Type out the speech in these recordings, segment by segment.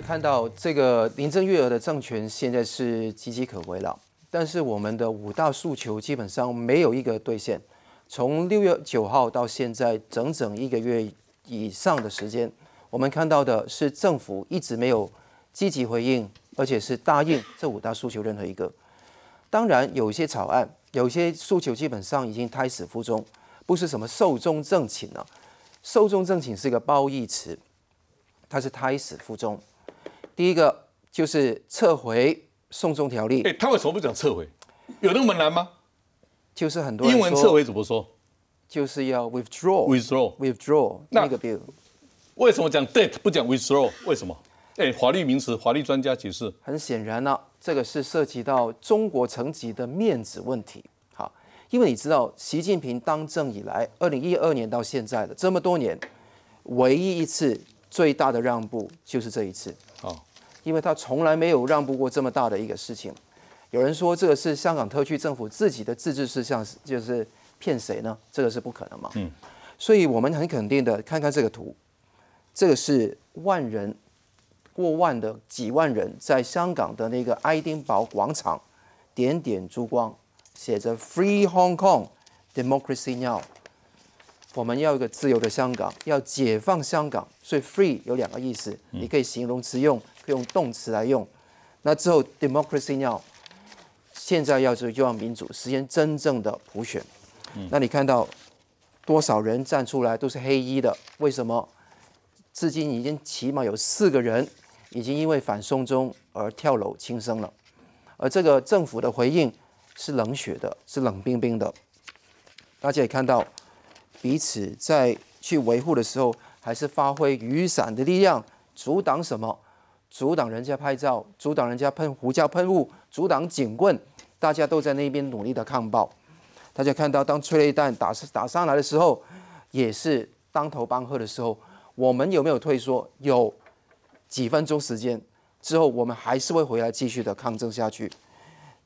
看到这个林郑月娥的政权现在是岌岌可危了，但是我们的五大诉求基本上没有一个兑现。从六月九号到现在整整一个月以上的时间，我们看到的是政府一直没有积极回应，而且是答应这五大诉求任何一个。当然，有些草案、有些诉求基本上已经胎死腹中，不是什么寿终正寝啊，寿终正寝是个褒义词，它是胎死腹中。第一个就是撤回送中条例。哎，他为什么不讲撤回？有那么难吗？就是很多英文撤回怎么说？就是要 withdraw，withdraw，withdraw 那个 bill。为什么讲 date 不讲 withdraw？为什么？哎，法律名词，法律专家解释。很显然呢，这个是涉及到中国层级的面子问题。好，因为你知道，习近平当政以来，二零一二年到现在的这么多年，唯一一次最大的让步就是这一次。哦。因为他从来没有让步过这么大的一个事情。有人说这个是香港特区政府自己的自治事项，就是骗谁呢？这个是不可能嘛。嗯。所以，我们很肯定的，看看这个图，这个是万人过万的几万人在香港的那个爱丁堡广场，点点珠光，写着 “Free Hong Kong, Democracy Now”。我们要一个自由的香港，要解放香港。所以 “Free” 有两个意思，你可以形容词用。用动词来用，那之后，Democracy Now，现在要做就要民主，实现真正的普选。那你看到多少人站出来都是黑衣的？为什么？至今已经起码有四个人已经因为反送中而跳楼轻生了，而这个政府的回应是冷血的，是冷冰冰的。大家也看到彼此在去维护的时候，还是发挥雨伞的力量阻挡什么？阻挡人家拍照，阻挡人家喷胡椒喷雾，阻挡警棍，大家都在那边努力的抗暴。大家看到，当催泪弹打打上来的时候，也是当头棒喝的时候，我们有没有退缩？有几分钟时间之后，我们还是会回来继续的抗争下去。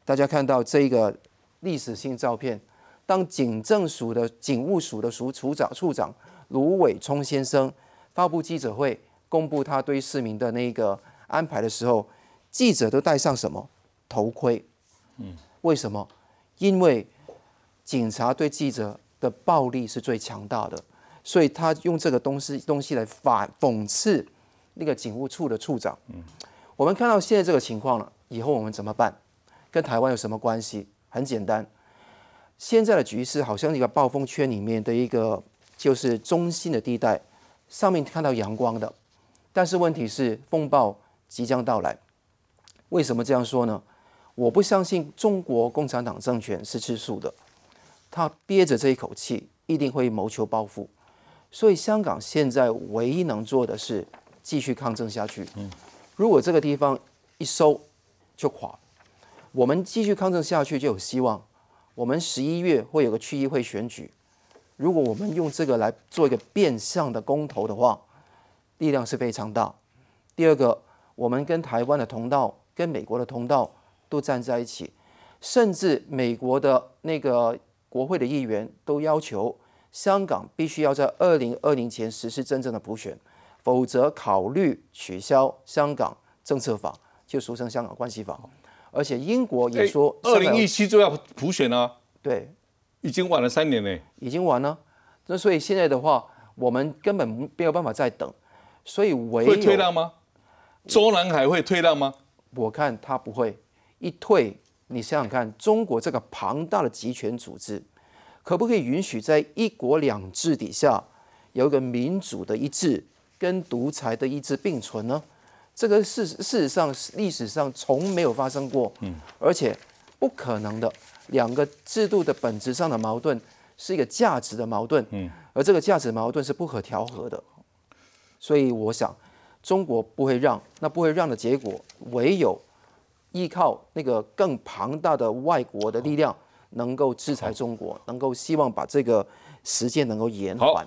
大家看到这个历史性照片，当警政署的警务署的署署长处长卢伟聪先生发布记者会，公布他对市民的那个。安排的时候，记者都戴上什么头盔？嗯，为什么？因为警察对记者的暴力是最强大的，所以他用这个东西东西来反讽刺那个警务处的处长。嗯，我们看到现在这个情况了，以后我们怎么办？跟台湾有什么关系？很简单，现在的局势好像一个暴风圈里面的一个就是中心的地带，上面看到阳光的，但是问题是风暴。即将到来，为什么这样说呢？我不相信中国共产党政权是吃素的，他憋着这一口气，一定会谋求报复。所以香港现在唯一能做的是继续抗争下去。如果这个地方一收就垮，我们继续抗争下去就有希望。我们十一月会有个区议会选举，如果我们用这个来做一个变相的公投的话，力量是非常大。第二个。我们跟台湾的同道、跟美国的同道都站在一起，甚至美国的那个国会的议员都要求香港必须要在二零二零前实施真正的普选，否则考虑取消香港政策法，就俗称香港关系法。而且英国也说，二零一七就要普选啊，对，已经晚了三年嘞，已经晚了。那所以现在的话，我们根本没有办法再等，所以唯有会退让吗？中南海会退让吗？我看他不会。一退，你想想看，中国这个庞大的集权组织，可不可以允许在一国两制底下有一个民主的意志跟独裁的意志并存呢？这个事事实上历史上从没有发生过，嗯，而且不可能的。两个制度的本质上的矛盾是一个价值的矛盾，嗯，而这个价值矛盾是不可调和的。所以我想。中国不会让，那不会让的结果，唯有依靠那个更庞大的外国的力量，能够制裁中国，能够希望把这个时间能够延缓。